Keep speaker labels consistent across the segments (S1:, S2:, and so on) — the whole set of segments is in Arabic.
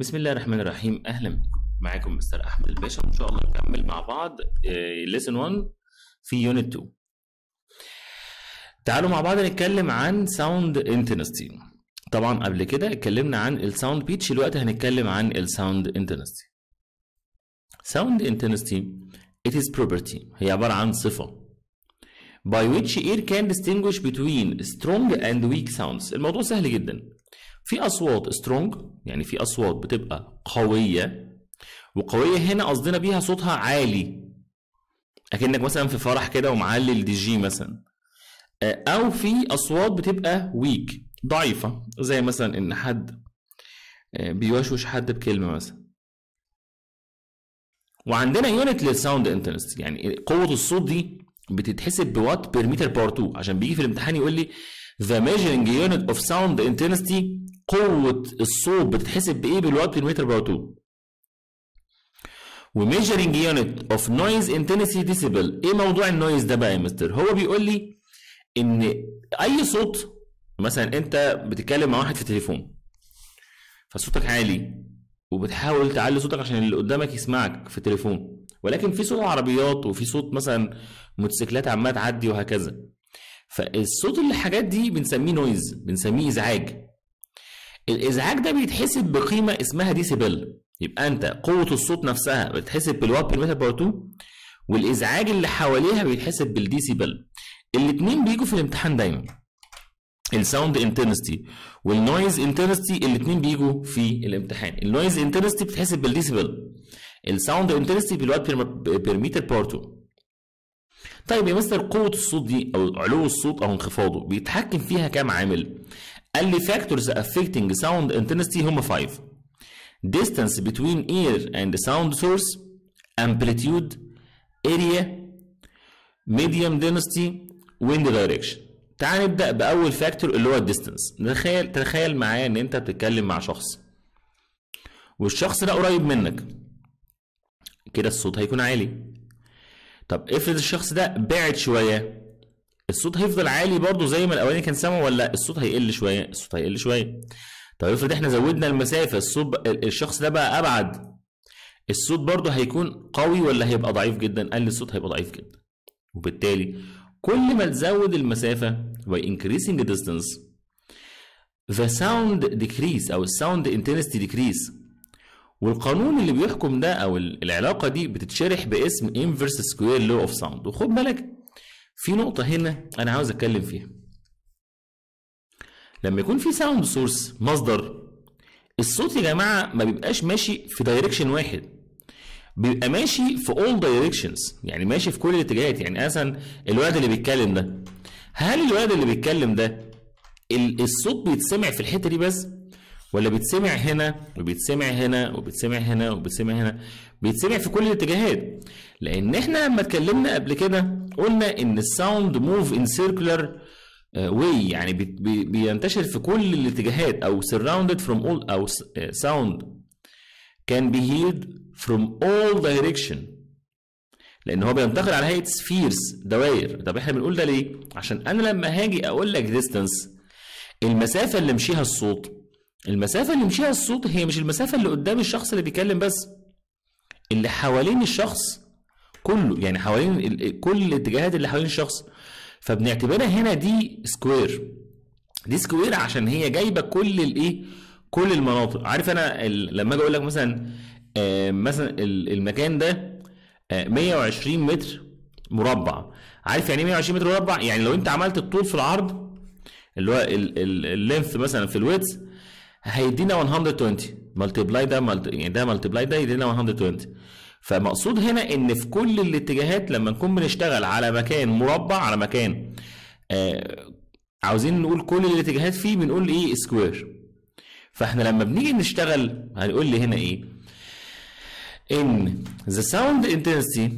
S1: بسم الله الرحمن الرحيم اهلا بكم معاكم مستر احمد الباشا وان شاء الله نكمل مع بعض ليسن آه، 1 في يونت 2 تعالوا مع بعض نتكلم عن ساوند انتنستي طبعا قبل كده اتكلمنا عن الساوند بيتش دلوقتي هنتكلم عن الساوند انتنستي ساوند انتنستي it is property هي عباره عن صفه by which ear can distinguish between strong and weak sounds الموضوع سهل جدا في اصوات سترونج يعني في اصوات بتبقى قويه وقويه هنا قصدنا بيها صوتها عالي اكنك مثلا في فرح كده ومعلي الدي جي مثلا آه، او في اصوات بتبقى ويك ضعيفه زي مثلا ان حد آه، بيوشوش حد بكلمه مثلا وعندنا يونت للساوند انتنست يعني قوه الصوت دي بتتحسب بوات بير متر بار 2 عشان بيجي في الامتحان يقول لي the measuring unit of sound intensity قوه الصوت بتتحسب بايه بالوات بير متر باور 2 وميجرنج يونت اوف نويز انتنسي ديسيبل ايه موضوع النويز ده بقى يا مستر هو بيقول لي ان اي صوت مثلا انت بتتكلم مع واحد في التليفون فصوتك عالي وبتحاول تعلي صوتك عشان اللي قدامك يسمعك في التليفون ولكن في صوت عربيات وفي صوت مثلا موتوسيكلات عماله تعدي وهكذا فالصوت الحاجات دي بنسميه نويز بنسميه ازعاج الازعاج ده بيتحسب بقيمه اسمها ديسيبل يبقى انت قوه الصوت نفسها بتتحسب بالوات متر باور 2 والازعاج اللي حواليها بيتحسب بالديسيبل الاثنين بيجوا في الامتحان دايما الساوند انتنستي والنويز انتنستي الاثنين بيجوا في الامتحان النويز انتنستي بتتحسب بالديسيبل الساوند انتنستي بالوات بير متر باور 2 طيب يا مستر قوة الصوت دي أو علو الصوت أو انخفاضه بيتحكم فيها كام عامل؟ قال لي factors affecting sound intensity هم 5 distance between ear and sound source amplitude area medium density wind direction تعال نبدا باول فاكتور اللي هو الديستانس تخيل تخيل معايا ان انت بتتكلم مع شخص والشخص ده قريب منك كده الصوت هيكون عالي طب افرض الشخص ده بعد شويه الصوت هيفضل عالي برضو زي ما الاولاني كان سامع ولا الصوت هيقل شويه الصوت هيقل شويه طب افرض احنا زودنا المسافه الصوت الشخص ده بقى ابعد الصوت برضو هيكون قوي ولا هيبقى ضعيف جدا قال لي الصوت هيبقى ضعيف جدا وبالتالي كل ما تزود المسافه by increasing the distance the sound decrease او الساوند intensity decrease والقانون اللي بيحكم ده او العلاقه دي بتتشرح باسم inverse square law of sound وخد بالك في نقطة هنا أنا عاوز أتكلم فيها لما يكون في ساوند سورس مصدر الصوت يا جماعة ما بيبقاش ماشي في دايركشن واحد بيبقى ماشي في اول دايركشنز يعني ماشي في كل الاتجاهات يعني مثلا الواد اللي بيتكلم ده هل الواد اللي بيتكلم ده الصوت بيتسمع في الحتة دي بس ولا بيتسمع هنا وبيتسمع هنا وبيتسمع هنا وبيتسمع هنا بيتسمع في كل الاتجاهات لان احنا لما اتكلمنا قبل كده قلنا ان الساوند موف ان سيركلر واي يعني بينتشر في كل الاتجاهات او سراوندد فروم اول او ساوند كان بي heard فروم اول دايركشن لان هو بينتقل على هيئه سفيرز دوائر طب احنا بنقول ده ليه عشان انا لما هاجي اقول لك ديستانس المسافه اللي مشيها الصوت المسافة اللي يمشيها الصوت هي مش المسافة اللي قدام الشخص اللي بيتكلم بس اللي حوالين الشخص كله يعني حوالين كل الاتجاهات اللي حوالين الشخص فبنعتبرها هنا دي سكوير دي سكوير عشان هي جايبه كل الايه كل المناطق عارف انا لما اجي اقول لك مثلا آه مثلا المكان ده آه 120 متر مربع عارف يعني ايه 120 متر مربع يعني لو انت عملت الطول في العرض اللي هو اللينث مثلا في الويتس هيدينا 120 ملتبلاي ده ملت... يعني ده ملتبلاي ده يدينا 120 فمقصود هنا ان في كل الاتجاهات لما نكون بنشتغل على مكان مربع على مكان آه عاوزين نقول كل الاتجاهات فيه بنقول ايه سكوير فاحنا لما بنيجي نشتغل هنقول لي هنا ايه ان the sound intensity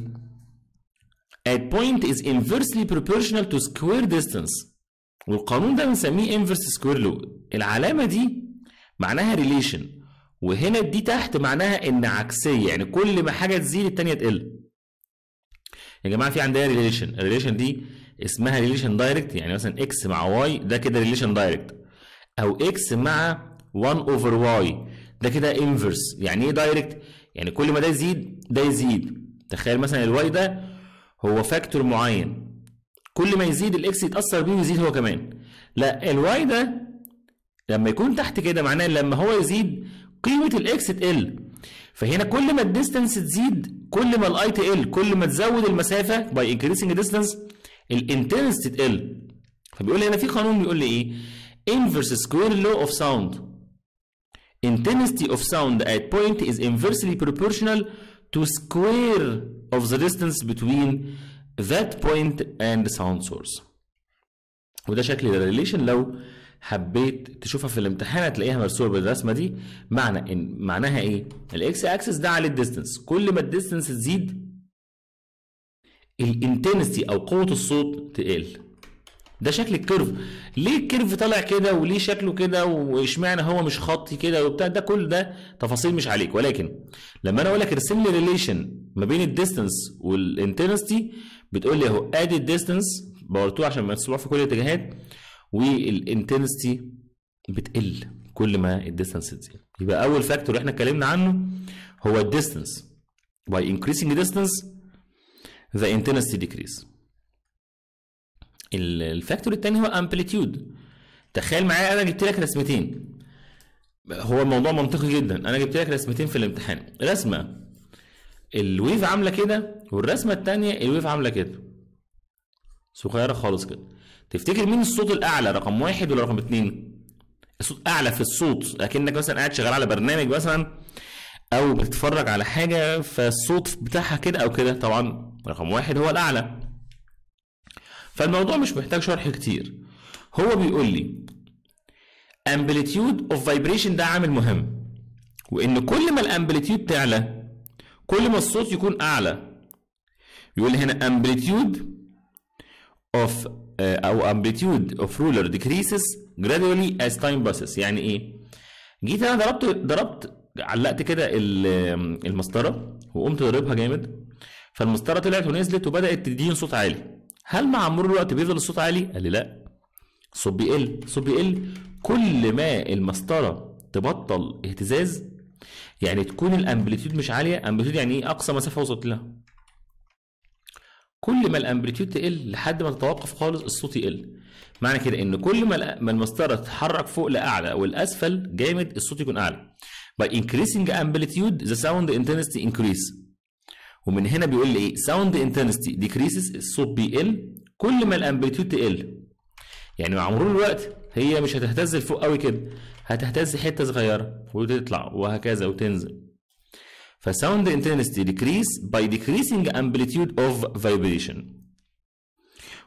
S1: at point is inversely proportional to square distance والقانون ده بنسميه inverse square law العلامة دي معناها ريليشن وهنا دي تحت معناها ان عكسيه يعني كل ما حاجه تزيد الثانيه تقل يا جماعه في عندنا ريليشن الريليشن دي اسمها ريليشن دايركت يعني مثلا اكس مع واي ده كده ريليشن دايركت او اكس مع 1 اوفر واي ده كده انفرس يعني ايه دايركت يعني كل ما ده يزيد ده يزيد تخيل مثلا الواي ده هو فاكتور معين كل ما يزيد الاكس يتاثر بيه ويزيد هو كمان لا الواي ده لما يكون تحت كده معناه لما هو يزيد قيمه الاكس تقل فهنا كل ما الديستنس تزيد كل ما الاي تقل كل ما تزود المسافه باي انكريسنج ديستنس الانتنس تقل فبيقول لي هنا في قانون بيقول لي ايه انفرس سكوير لو اوف ساوند intensity of sound at point is inversely proportional to square of the distance between that point and the sound source وده شكل الريليشن لو حبيت تشوفها في الامتحان هتلاقيها مرسومه بالرسمه دي معنى ان معناها ايه الاكس اكسس ده عليه الديستنس كل ما الديستنس تزيد الانتنسي او قوه الصوت تقل ده شكل الكيرف ليه الكيرف طالع كده وليه شكله كده واشمعنى هو مش خطي كده وبتاع ده كل ده تفاصيل مش عليك ولكن لما انا اقول لك ارسم لي ريليشن ما بين الديستنس والانتنستي بتقول لي اهو ادي الديستنس بورتو عشان مقسومه في كل الاتجاهات والانتنستي بتقل كل ما الديستانس تزيد يبقى اول فاكتور احنا اتكلمنا عنه هو الديستانس باي increasing ديستنس ذا انتنستي ديكريس الفاكتور الثاني هو امبليتيود تخيل معايا انا جبت لك رسمتين هو الموضوع منطقي جدا انا جبت لك رسمتين في الامتحان رسمه الويف عامله كده والرسمه الثانيه الويف عامله كده صغيره خالص كده تفتكر مين الصوت الاعلى رقم واحد ولا رقم اتنين الصوت اعلى في الصوت اكنك مثلا قاعد شغال على برنامج مثلا او بتتفرج على حاجه فالصوت بتاعها كده او كده طبعا رقم واحد هو الاعلى فالموضوع مش محتاج شرح كتير هو بيقول لي امبليتيود اوف فايبريشن ده عامل مهم وان كل ما الامبليتيود تعلى كل ما الصوت يكون اعلى يقول لي هنا امبليتيود of uh, eh, او amplitude of ruler decreases gradually as time passes يعني ايه جيت انا ضربت ضربت علقت كده المسطره وقمت ضاربها جامد فالمسطره طلعت ونزلت وبدات تديني صوت عالي هل مع مرور الوقت بيفضل الصوت عالي قال لي لا الصوت بيقل الصوت بيقل كل ما المسطره تبطل اهتزاز يعني تكون الامبليتيود مش عاليه امبليتيود يعني ايه اقصى مسافه وصلت لها كل ما الامبليتيود تقل لحد ما تتوقف خالص الصوت يقل معنى كده ان كل ما المسطره تتحرك فوق لاعلى والاسفل جامد الصوت يكون اعلى by increasing amplitude the sound intensity increase ومن هنا بيقول لي ايه sound intensity decreases الصوت بيقل كل ما الامبليتيود تقل يعني مع مرور الوقت هي مش هتهتز لفوق قوي كده هتهتز حته صغيره وتطلع وهكذا وتنزل The sound intensity decrease by decreasing amplitude of vibration.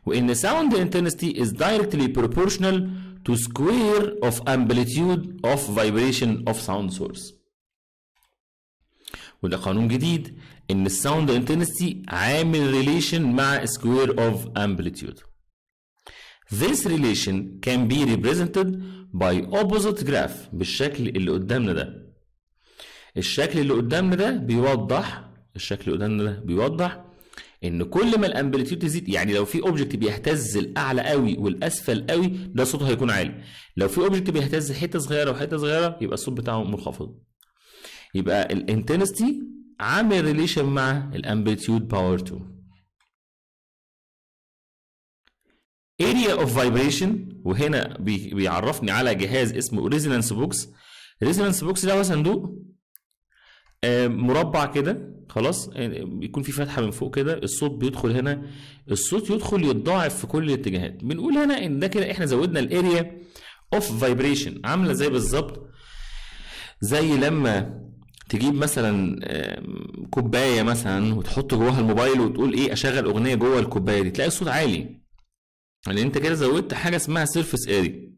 S1: the sound intensity is directly proportional to square of amplitude of vibration of sound source. وده قانون جديد إن sound intensity in relation مع square of amplitude. This relation can be represented by opposite graph بالشكل اللي قدامنا ده. الشكل اللي قدامنا ده بيوضح الشكل اللي قدامنا ده بيوضح ان كل ما الامبليتيود تزيد يعني لو في اوبجكت بيهتز الاعلى قوي والاسفل قوي ده صوته هيكون عالي لو في اوبجكت بيهتز حته صغيره وحته صغيره يبقى الصوت بتاعه منخفض يبقى الانتنستي عامل ريليشن مع الامبليتيود باور تو اريا اوف فايبريشن وهنا بيعرفني على جهاز اسمه ريزونانس بوكس ريزونانس بوكس ده هو صندوق آه، مربع كده خلاص بيكون آه، في فتحه من فوق كده الصوت بيدخل هنا الصوت يدخل يتضاعف في كل الاتجاهات بنقول هنا ان ده كده احنا زودنا الاريا اوف فايبريشن عامله زي بالظبط زي لما تجيب مثلا كوبايه مثلا وتحط جواها الموبايل وتقول ايه اشغل اغنيه جوه الكوبايه دي تلاقي الصوت عالي لان يعني انت كده زودت حاجه اسمها سيرفس اري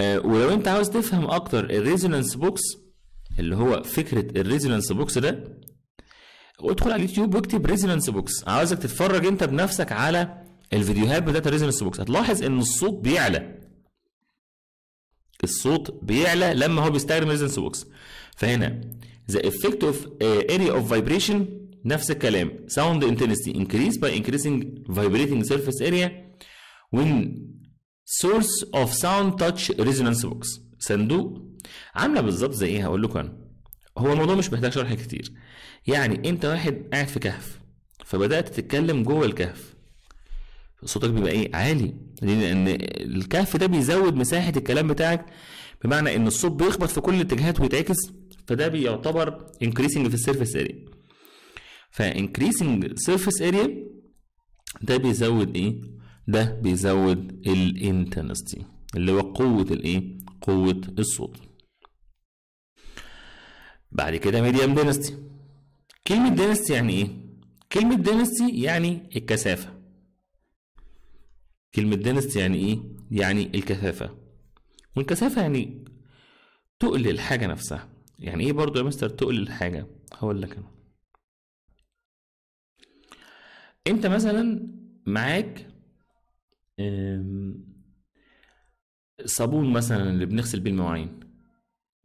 S1: آه، ولو انت عاوز تفهم اكتر الريزونانس بوكس اللي هو فكره الريزونانس بوكس ده وادخل على اليوتيوب واكتب ريزونانس بوكس عاوزك تتفرج انت بنفسك على الفيديوهات بتاعت الريزونانس بوكس هتلاحظ ان الصوت بيعلى الصوت بيعلى لما هو بيستخدم ريزونانس بوكس فهنا ذا افكت اوف اريا اوف فايبريشن نفس الكلام ساوند انتنسيتي انكريز باي انكريزنج فايبريتنج سيرفيس اريا وين سورس اوف ساوند تاتش ريزونانس بوكس صندوق عامله بالظبط زي ايه هقول لكم انا هو الموضوع مش محتاج شرح كتير يعني انت واحد قاعد في كهف فبدات تتكلم جوه الكهف صوتك بيبقى ايه عالي لان الكهف ده بيزود مساحه الكلام بتاعك بمعنى ان الصوت بيخبط في كل الاتجاهات ويتعكس فده بيعتبر increasing في السيرفيس اريا فانكريسنج سيرفس اريا ده بيزود ايه ده بيزود الانتنستي اللي هو قوه الايه قوه الصوت بعد كده ميديم دينستي كلمة دينستي يعني ايه؟ كلمة دينستي يعني الكثافة كلمة دينستي يعني ايه؟ يعني الكثافة والكثافة يعني تقل الحاجة نفسها يعني ايه برضو يا مستر تقل الحاجة؟ هقول لك انا انت مثلا معاك صابون مثلا اللي بنغسل بيه المواعين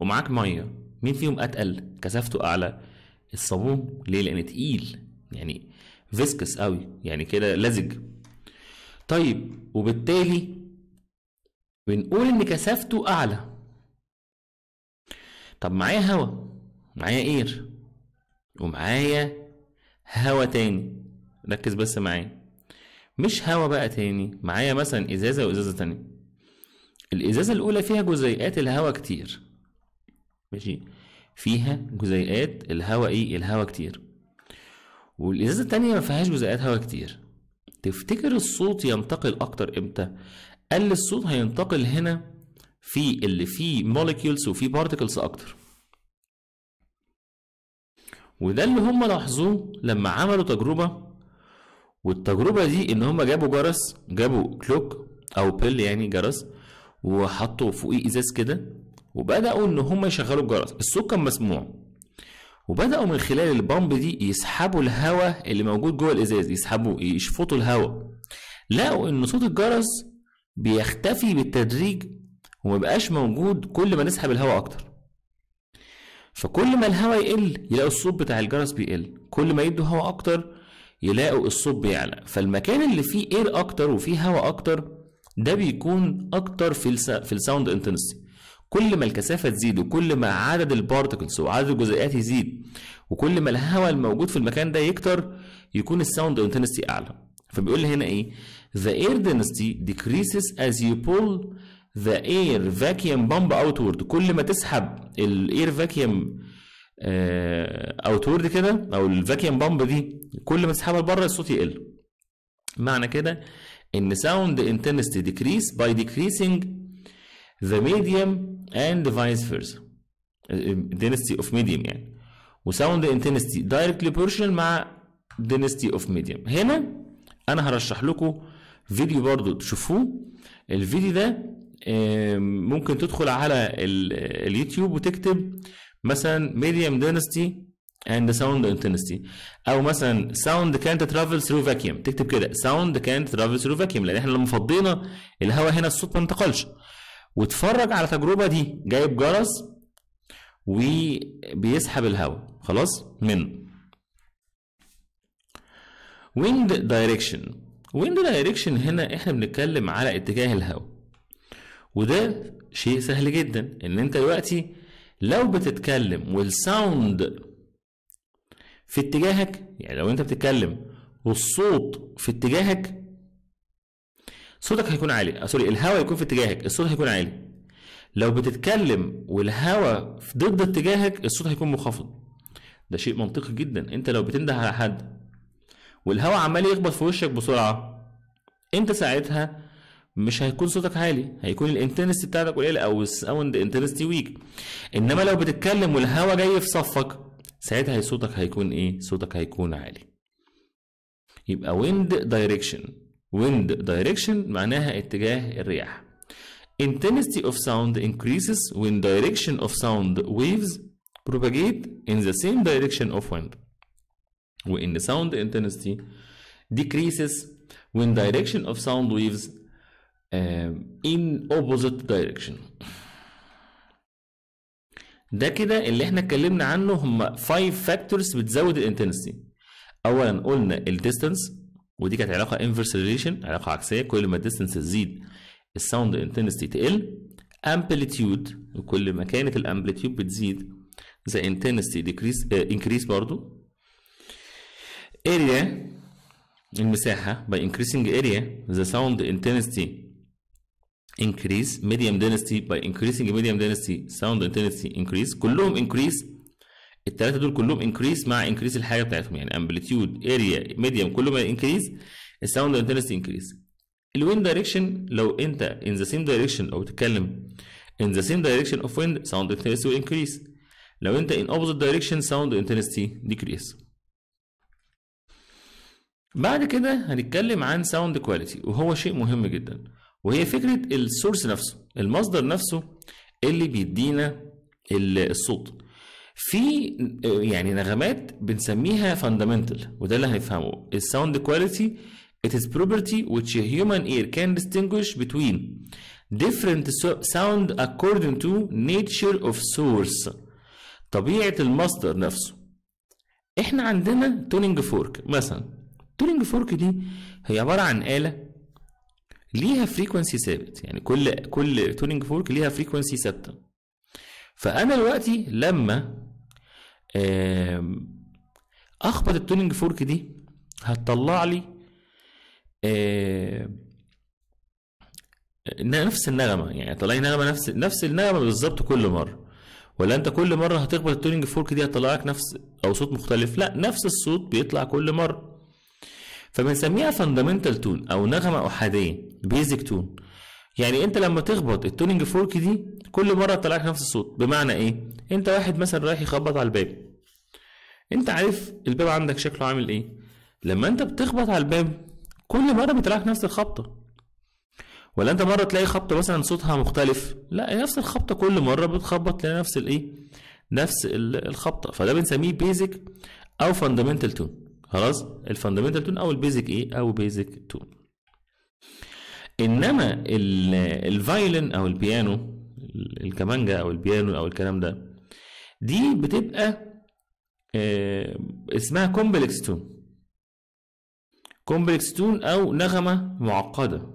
S1: ومعاك ميه مين فيهم اتقل كثافته اعلى الصابون ليه لان تقيل يعني فيسكس قوي يعني كده لزج طيب وبالتالي بنقول ان كثافته اعلى طب معايا هوا معايا اير ومعايا هوا تاني ركز بس معايا مش هوا بقى تاني معايا مثلا ازازه وازازه تانيه الازازه الاولى فيها جزيئات الهوا كتير ماشي فيها جزيئات الهواء ايه الهواء كتير والازازه التانيه ما فيهاش جزيئات هواء كتير تفتكر الصوت ينتقل اكتر امتى قال الصوت هينتقل هنا في اللي فيه موليكيولز وفيه بارتكلز اكتر وده اللي هم لاحظوه لما عملوا تجربه والتجربه دي ان هم جابوا جرس جابوا كلوك او بيل يعني جرس وحطوا فوقيه ازاز كده وبداوا ان هم يشغلوا الجرس الصوت كان مسموع وبداوا من خلال البامب دي يسحبوا الهواء اللي موجود جوه الازاز يسحبوه يشفطوا الهواء لقوا ان صوت الجرس بيختفي بالتدريج ومبقاش موجود كل ما نسحب الهواء اكتر فكل ما الهواء يقل يلاقوا الصوت بتاع الجرس بيقل كل ما يدوا هواء اكتر يلاقوا الصوت بيعلى فالمكان اللي فيه اير اكتر وفيه هواء اكتر ده بيكون اكتر في الساوند انتنسي كل ما الكثافه تزيد وكل ما عدد البارتكلز وعدد الجزيئات يزيد وكل ما الهواء الموجود في المكان ده يكتر يكون الساوند انتنستي اعلى فبيقول لي هنا ايه the air density decreases as you pull the air vacuum pump outward كل ما تسحب الاير فاكيوم اوتورد كده او الفاكيوم بامب دي كل ما تسحبها لبره الصوت يقل معنى كده ان sound intensity decrease by decreasing the medium and vice versa density of medium يعني وساوند intensity directly proportional مع density of medium هنا انا هرشح لكم فيديو برضو تشوفوه الفيديو ده ممكن تدخل على اليوتيوب وتكتب مثلا medium density and sound intensity او مثلا sound can't travel through vacuum تكتب كده sound can't travel through vacuum لان احنا لما فضينا الهواء هنا الصوت ما انتقلش واتفرج على التجربه دي جايب جرس وبيسحب الهواء خلاص منه ويند دايركشن ويند دايركشن هنا احنا بنتكلم على اتجاه الهواء وده شيء سهل جدا ان انت دلوقتي لو بتتكلم والساوند في اتجاهك يعني لو انت بتتكلم والصوت في اتجاهك صوتك هيكون عالي آه، سوري الهواء يكون في اتجاهك الصوت هيكون عالي لو بتتكلم والهواء ضد اتجاهك الصوت هيكون منخفض ده شيء منطقي جدا انت لو بتنده على حد والهواء عمال يخبط في وشك بسرعه انت ساعتها مش هيكون صوتك عالي هيكون الانتنستي بتاعتك قليله او الساوند انتنستي ويك انما لو بتتكلم والهواء جاي في صفك ساعتها صوتك هيكون ايه صوتك هيكون عالي يبقى ويند دايركشن wind direction معناها اتجاه الرياح intensity of sound increases when direction of sound waves propagate in the same direction of wind وإن sound intensity decreases when direction of sound waves um, in opposite direction ده كده اللي احنا اتكلمنا عنه هم 5 factors بتزود الانتنستي اولا قلنا الديستانس ودي كانت علاقه انفرس ريليشن علاقه عكسيه كل ما الديستنس تزيد الساوند انتنستي تقل امبليتيود وكل ما كانت الامبليتيود بتزيد ذا انتنستي ديكريس انكريس برضو اريا المساحه by increasing area the sound intensity increase medium density by increasing medium density sound intensity increase كلهم increase التلاتة دول كلهم انكريز مع انكريز الحاجه بتاعتهم يعني امبليتيود اريا ميديم كل ما انكريز الساوند انتنسيتي انكريز الوين دايركشن لو انت ان ذا سيم دايركشن او بتتكلم ان ذا سيم دايركشن اوف ويند ساوند intensity will لو انت ان opposite دايركشن ساوند intensity decrease بعد كده هنتكلم عن ساوند كواليتي وهو شيء مهم جدا وهي فكرة السورس نفسه المصدر نفسه اللي بيدينا الصوت في يعني نغمات بنسميها فاندامنتال وده اللي هنفهمه الساوند كواليتي it is property which a human ear can distinguish between different sound according to nature of source طبيعة المصدر نفسه احنا عندنا تونينج فورك مثلا تونينج فورك دي هي عبارة عن آلة ليها فريكونسي ثابت يعني كل كل تونينج فورك ليها فريكونسي ثابته فانا دلوقتي لما اخبط التوننج فورك دي هتطلع لي نفس النغمه يعني هتطلع لي نغمه نفس نفس النغمه بالظبط كل مره ولا انت كل مره هتخبط التوننج فورك دي هتطلع لك نفس او صوت مختلف لا نفس الصوت بيطلع كل مره فبنسميها فاندامنتال تون او نغمه احاديه بيزك تون يعني انت لما تخبط التوننج فورك دي كل مره تطلع لك نفس الصوت بمعنى ايه انت واحد مثلا رايح يخبط على الباب انت عارف الباب عندك شكله عامل ايه لما انت بتخبط على الباب كل مره بيطلع لك نفس الخبطه ولا انت مره تلاقي خبطه مثلا صوتها مختلف لا نفس الخبطه كل مره بتخبط تلاقي نفس الايه نفس الخبطه فده بنسميه بيزك او فاندامنتال تون خلاص الفاندامنتال تون او البيزك ايه او بيزك تون انما الفايلن او البيانو الكمانجا او البيانو او الكلام ده دي بتبقى آه، اسمها كومبلكس تون كومبلكس تون او نغمه معقده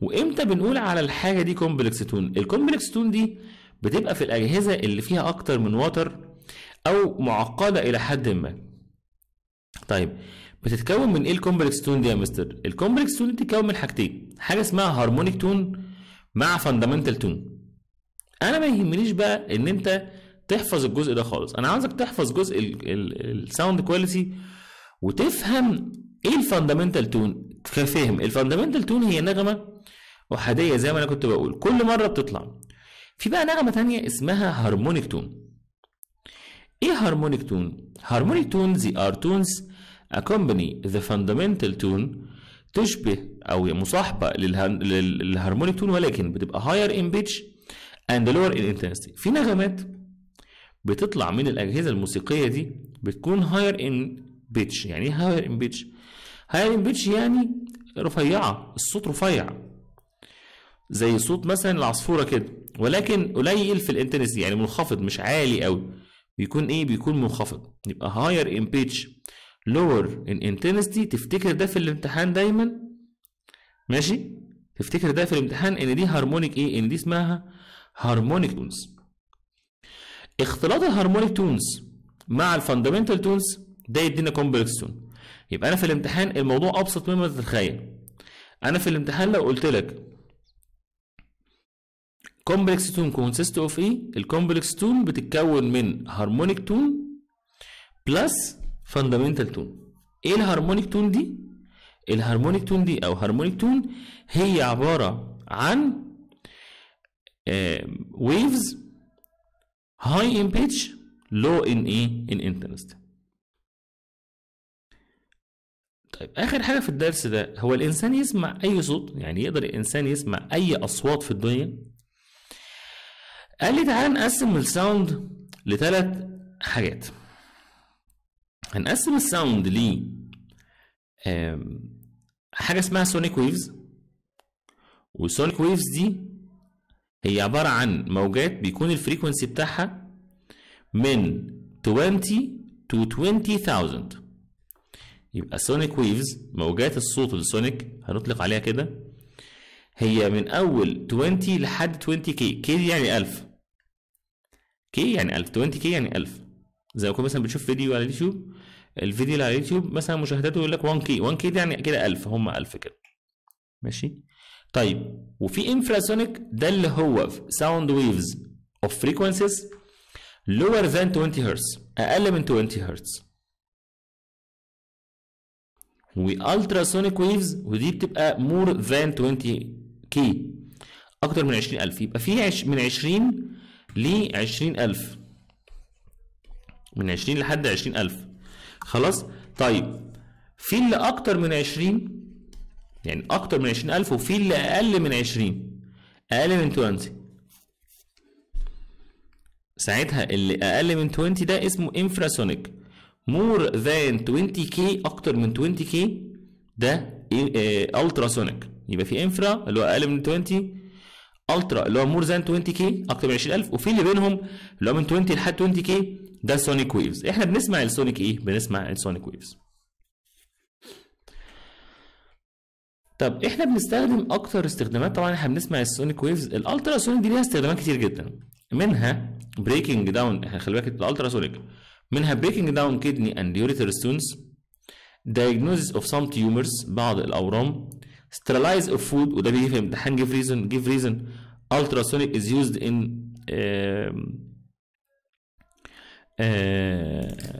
S1: وامتى بنقول على الحاجه دي كومبلكس تون الكومبلكس تون دي بتبقى في الاجهزه اللي فيها اكتر من وتر او معقده الى حد ما طيب بتتكون من ايه الكومبلكس تون دي يا مستر الكومبلكس تون دي بتتكون من حاجتين حاجه اسمها هارمونيك تون مع فاندامنتال تون انا ما يهمنيش بقى ان انت تحفظ الجزء ده خالص انا عاوزك تحفظ جزء الساوند كواليتي وتفهم ايه الفاندامنتال تون فاهم الفاندامنتال تون هي نغمه احاديه زي ما انا كنت بقول كل مره بتطلع في بقى نغمه ثانيه اسمها هارمونيك تون ايه هارمونيك تون هارمونيك تونز ار تونز accompany the fundamental tune تشبه أو مصاحبة للهارمونيك تون ولكن بتبقى higher in pitch and lower in intensity في نغمات بتطلع من الأجهزة الموسيقية دي بتكون higher in pitch يعني ايه higher in pitch؟ higher in pitch يعني رفيعة الصوت رفيع زي صوت مثلا العصفورة كده ولكن قليل في الانتنسي يعني منخفض مش عالي قوي بيكون ايه بيكون منخفض يبقى higher in pitch lower in intensity تفتكر ده في الامتحان دايما ماشي تفتكر ده في الامتحان ان دي هارمونيك ايه ان دي اسمها هارمونيك تونز اختلاط الهارمونيك تونز مع الفاندامنتال تونز ده يدينا كومبلكس تون يبقى انا في الامتحان الموضوع ابسط مما تتخيل انا في الامتحان لو قلت لك كومبلكس تون كونسيست اوف ايه الكومبلكس تون بتتكون من هارمونيك تون بلس فاندامنتال تون ايه الهارمونيك تون دي الهارمونيك تون دي او هارمونيك تون هي عباره عن ويفز هاي ان بيتش لو ان ايه ان انترست طيب اخر حاجه في الدرس ده هو الانسان يسمع اي صوت يعني يقدر الانسان يسمع اي اصوات في الدنيا قال لي تعالى نقسم الساوند لثلاث حاجات هنقسم الساوند ل حاجه اسمها سونيك ويفز والسونيك ويفز دي هي عباره عن موجات بيكون الفريكونسي بتاعها من 20 to 20000 يبقى سونيك ويفز موجات الصوت السونيك هنطلق عليها كده هي من اول 20 لحد 20 كي كي دي يعني 1000 كي يعني 1000 20 كي يعني 1000 زي ما كنت مثلا بتشوف فيديو على اليوتيوب الفيديو اللي على اليوتيوب مثلا مشاهداته يقول لك 1 كي 1 كي ده يعني كده 1000 هم 1000 كده ماشي طيب وفي انفراسونيك ده اللي هو ساوند ويفز اوف فريكوانسيز لوور ذان 20 هرتز اقل من 20 هرتز والتراسونيك ويفز ودي بتبقى مور ذان 20 كي اكتر من 20000 يبقى في من 20 ل 20000 من 20 لحد 20000 خلاص طيب في اللي اكتر من 20 يعني اكتر من 20000 وفي اللي اقل من 20 اقل من 20 ساعتها اللي اقل من 20 ده اسمه انفراسونيك مور ذان 20 كي اكتر من 20 كي ده التراسونيك إيه، آه، يبقى في انفرا اللي هو اقل من 20 الترا اللي هو مور ذان 20 كي اكتر من 20000 وفي اللي بينهم اللي هو من 20 لحد 20 كي ده سونيك ويفز احنا بنسمع السونيك ايه بنسمع السونيك ويفز طب احنا بنستخدم اكتر استخدامات طبعا احنا بنسمع السونيك ويفز الالترا سونيك دي ليها استخدامات كتير جدا منها بريكنج داون احنا خلي بالك الالترا سونيك منها بريكنج داون كدني اند يوريتر ستونز diagnosis اوف سام تيومرز بعض الاورام sterilize of food وده بيجي في امتحان give reason give reason ultrasonic is used in ان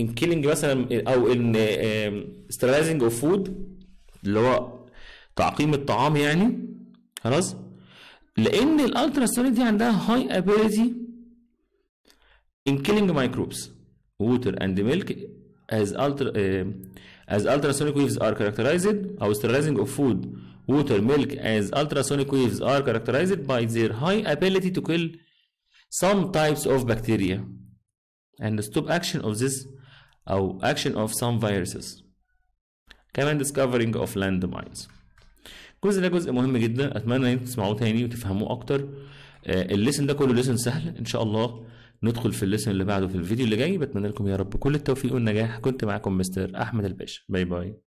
S1: um, كيلينج uh, مثلا او ان um, sterilizing of food اللي هو تعقيم الطعام يعني خلاص لان الالتراسونيك دي عندها هاي ابيليتي ان كيلينج مايكروبس ووتر اند ميلك از التر as ultrasonic waves are characterized أو sterilizing of food water milk as ultrasonic waves are characterized by their high ability to kill some types of bacteria and stop action of this أو action of some viruses كمان discovering of landmines الجزء ده جزء مهم جدا اتمنى ان انتوا تسمعوه تاني وتفهموه اكتر الليسن ده كله ليسن سهل ان شاء الله ندخل في الليسن اللي بعده في الفيديو اللي جاي بتمنى لكم يا رب كل التوفيق والنجاح كنت معاكم مستر احمد الباشا باي باي